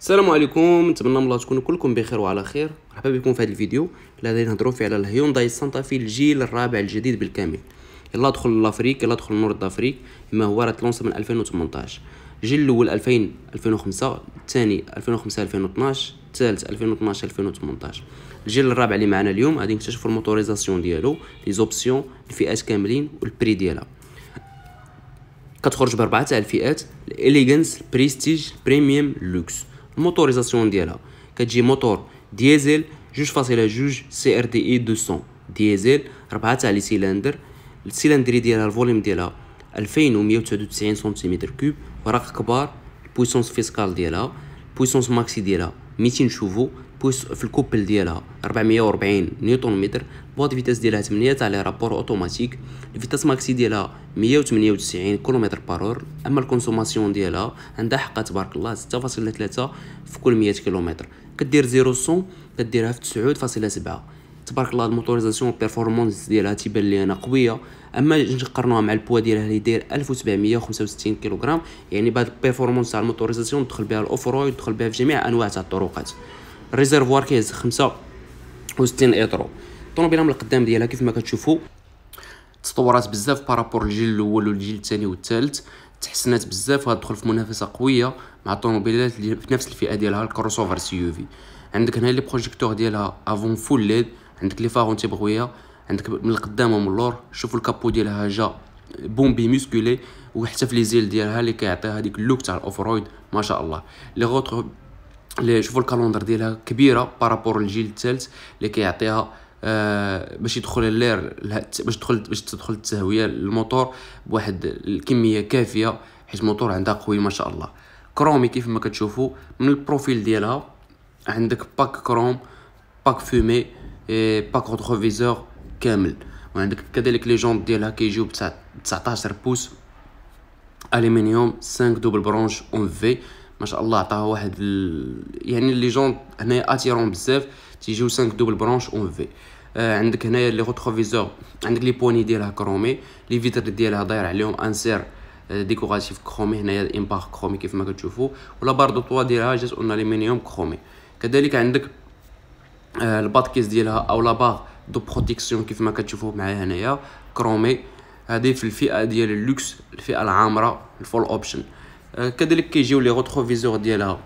السلام عليكم نتمنى الله تكونوا كلكم بخير وعلى خير مرحبا بكم في هذا الفيديو اللي غادي نهضروا فيه على الهيونداي سانتا في الجيل الرابع الجديد بالكامل يلا دخل لافريك يلا دخل نورد افريك ما هو راه تلونس من 2018 الجيل الاول 2000 2005 الثاني 2005 2012 الثالث 2012 2018 الجيل الرابع اللي معنا اليوم غادي نكتشفوا الموتوريزاسيون ديالو لي زوبسيون الفئات كاملين والبري ديالها كتخرج باربعه تاع الفئات الاليغانس بريستيج بريميوم لوكس الموتوريزاسيون ديالها كتجي موتور ديزل جوج جوج سي ار دي اي 200 ديزل ربعة تاع لي سيلندر السيلندري ديالها الفوليوم ديالها 2199 سنتيمتر كوب وراق كبار البويسونس فيسكال ديالها البويسونس ماكسي ديالها 200 شوفو بوس في الكوبل ديالها 440 نيوتن متر بواط فيتاس ديالها 8 تاع لي رابور اوتوماتيك الفيتاس ماكسي ديالها 198 كيلومتر بارور اما الكونسوماسيون ديالها عندها حقها تبارك الله 6.3 في كل 100 كيلومتر كدير 0 100 كديرها في 9.7 تبارك الله الموتوريزاسيون بيرفورمانس ديالها تيبان لي انا قويه اما نقارنوها مع البوا ديالها اللي داير 1765 كيلوغرام يعني بعد البيرفورمانس تاع الموتوريزاسيون تدخل بها الاوفرويد تدخل بها في جميع انواع تاع الطرقات ريزرفوار كيهز 65 ايترو الطوموبيله من القدام ديالها كيف ما كتشوفوا تطورات بزاف بارابور الجيل الاول والجيل الثاني والثالث تحسنات بزاف وغتدخل في منافسه قويه مع الطوموبيلات اللي في نفس الفئه ديالها الكروس اوفر سي يو في عندك هنا لي بروجيكتور ديالها افون فول ليد عندك لي فارون تيبغويه عندك من القدام ومن اللور شوفوا الكابو ديالها جا بومبي موسكولي وحتى في لي زيل ديالها اللي كيعطيها هذيك اللوك تاع الاوفرويد ما شاء الله لي غوتر اللي شوفوا الكالندر ديالها كبيره بارابور الجيل الثالث اللي كيعطيها آه باش يدخل اللير باش تدخل باش تدخل التهويه للموتور بواحد الكميه كافيه حيت الموتور عندها قوي ما شاء الله كرومي كيف ما كتشوفوا من البروفيل ديالها عندك باك كروم باك فومي آه، باك روتروفيزور كامل وعندك كذلك لي جونط ديالها كيجيو ب 19 بوس الومنيوم 5 دوبل برونش اون في ما شاء الله عطاها واحد ال... يعني لي جون هنايا اتيرون بزاف تيجيو 5 دوبل برونش اون في آه عندك هنايا لي غوتروفيزور عندك لي بوني ديالها كرومي لي فيتر ديالها داير عليهم انسير ديكوراتيف كرومي هنايا امبار كرومي كيف ما كتشوفوا ولا بار دو طوا ديالها جات اون الومنيوم كرومي كذلك عندك آه الباط كيس ديالها او لا بار دو بروتيكسيون كيف ما كتشوفوا معايا هنايا كرومي هذه في الفئه ديال اللوكس الفئه العامره الفول اوبشن كذلك كيجيو لي روتروفيزور ديالها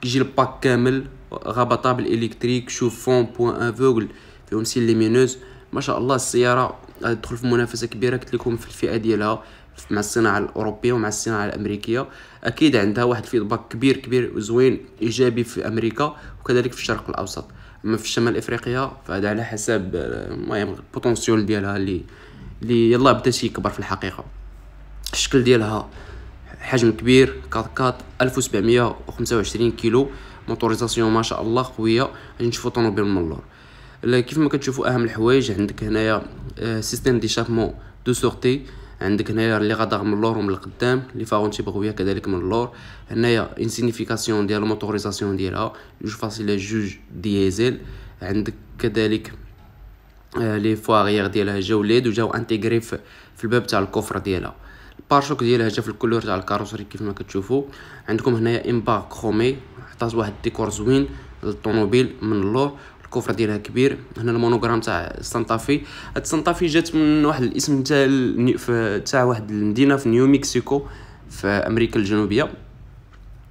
كيجي الباك كامل غابطابل الكتريك شوفون بوان افوغل فيهم سي ليمينوز ما شاء الله السياره تدخل في منافسه كبيره قلت لكم في الفئه ديالها مع الصناعه الاوروبيه ومع الصناعه الامريكيه اكيد عندها واحد الفيدباك كبير كبير وزوين ايجابي في امريكا وكذلك في الشرق الاوسط اما في شمال افريقيا فهذا على حسب المهم البوتنسيول ديالها اللي اللي يلا بدا تيكبر في الحقيقه الشكل ديالها حجم كبير كات 1725 كيلو موتوريزاسيون ما شاء الله قويه غادي نشوفو طوموبيل من اللور كيف ما كتشوفوا اهم الحوايج عندك هنايا سيستيم ديشابمون دو سورتي عندك هنايا لي غادار من اللور ومن القدام لي فاغون تيبغوها كذلك من اللور هنايا ان سينيفيكاسيون ديال الموتوريزاسيون ديالها جوج فاصله جوج ديزل عندك كذلك لي آه، فوارير ديالها جاو ليد وجاو انتيغري في الباب تاع الكفر ديالها بارشوك ديالها جا في الكولور تاع الكاروسري كيف ما كتشوفوا عندكم هنايا امبا كرومي حطات واحد الديكور زوين للطوموبيل من اللور الكوفر ديالها كبير هنا المونوغرام تاع سانتافي هاد سانتافي جات من واحد الاسم تاع تاع واحد المدينه في نيو مكسيكو في امريكا الجنوبيه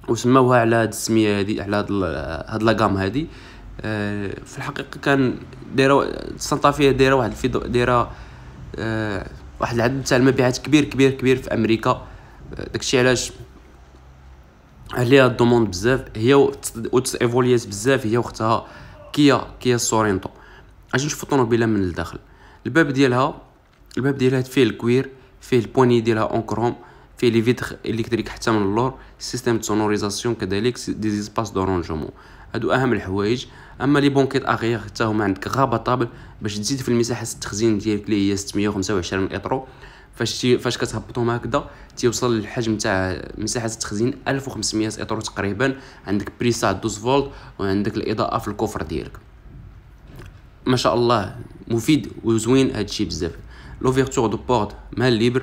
وسموها على هاد السميه هادي على هاد هاد لاغام هادي آه، في الحقيقه كان دايره سانتافي دايره واحد الفيديو دايره آه، واحد العدد تاع المبيعات كبير كبير كبير في امريكا آه، داكشي علاش عليها الدوموند بزاف هي وتسيفوليات بزاف هي واختها كيا كيا سورينتو اجي نشوف الطوموبيله من الداخل الباب ديالها الباب ديالها فيه الكوير فيه البوني ديالها اون كروم فيه لي فيتر الكتريك حتى من اللور سيستيم دو سونوريزاسيون كذلك دي دو دورونجومون هادو اهم الحوايج اما لي بونكيت اغيغ حتى هما عندك غابه طابل باش تزيد في المساحه التخزين ديالك اللي هي 625 اطرو فاش تي فاش كتهبطهم هكذا تيوصل الحجم تاع مساحه التخزين 1500 اطرو تقريبا عندك بريسا 12 فولت وعندك الاضاءه في الكفر ديالك ما شاء الله مفيد وزوين هادشي بزاف لوفيرتور دو بورت مال ليبر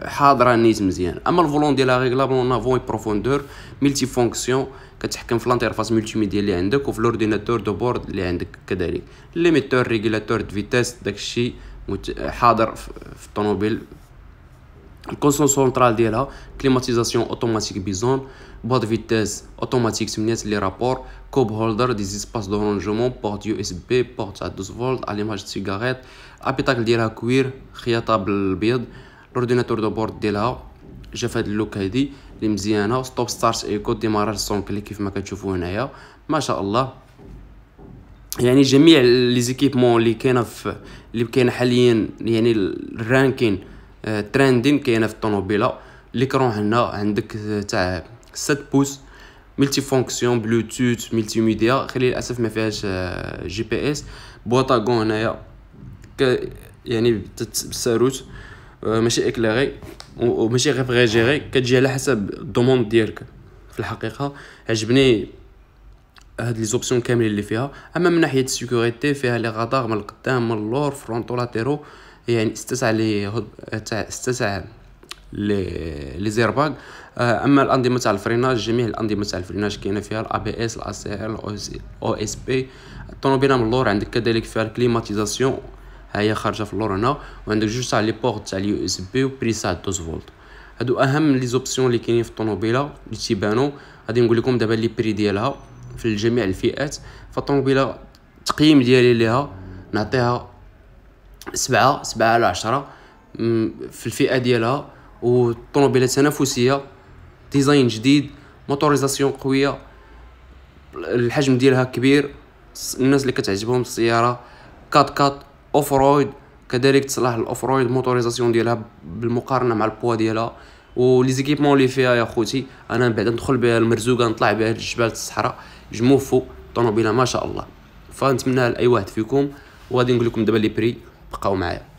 Le volant est réglable en avant et profondeur multifonctions qui gèrent l'interface multimédia et l'ordinateur de bord l'émetteur et régulateur de vitesse qui sont présents dans le véhicule la concession centrale la climatisation automatique la boîte de vitesse automatique les co-holders, les espaces de rangement port USB, port à 12 volts, allumage de cigarette l'habitacle est en cuir, réglable لورديناتور دو بورد ديالها جا فهاد اللوك هادي اللي مزيانه ستوب ستارت ايكو ديماراج كليك كيف ما كتشوفوا هنايا ما شاء الله يعني جميع لي زيكيبمون اللي كاينه في اللي كاينه حاليا يعني الرانكين تريندين ترندين كاينه في الطوموبيله ليكرون هنا عندك تاع 7 بوس ملتي فونكسيون بلوتوث ملتي ميديا خلي للاسف ما فيهاش جي بي اس بواطاغون هنايا يعني بساروت ماشي اكليري وماشي غير غير كتجي على حسب الدوموند ديالك في الحقيقه عجبني هاد لي زوبسيون كاملين اللي فيها اما من ناحيه السيكوريتي فيها لي غادار من القدام من اللور فرونت ولاتيرو يعني استسع لي استسع لي لي زيرباغ اما الانظمه تاع الفريناج جميع الانظمه تاع الفريناج كاينه فيها الا بي اس الا سي ال او اس بي الطوموبيله من اللور عندك كذلك فيها الكليماتيزاسيون ها هي خارجه في اللور هنا وعندك جوج تاع لي بورت تاع اليو اس بي وبريسه 12 فولت هادو اهم لي زوبسيون اللي كاينين في الطوموبيله اللي تيبانو غادي نقول لكم دابا لي بري ديالها في جميع الفئات فالطوموبيله التقييم ديالي ليها نعطيها سبعة سبعة على عشرة في الفئة ديالها والطوموبيلة تنافسية ديزاين جديد موتوريزاسيون قوية الحجم ديالها كبير الناس اللي كتعجبهم السيارة كات كات اوفرويد كذلك تصلح الاوفرويد موتوريزاسيون ديالها بالمقارنه مع البوا ديالها ولي زيكيبمون اللي فيها يا خوتي انا من بعد ندخل بها المرزوقه نطلع بها للجبال الصحراء جموفو طوموبيله ما شاء الله فنتمنى لاي واحد فيكم وغادي نقول لكم دابا لي بري بقاو معايا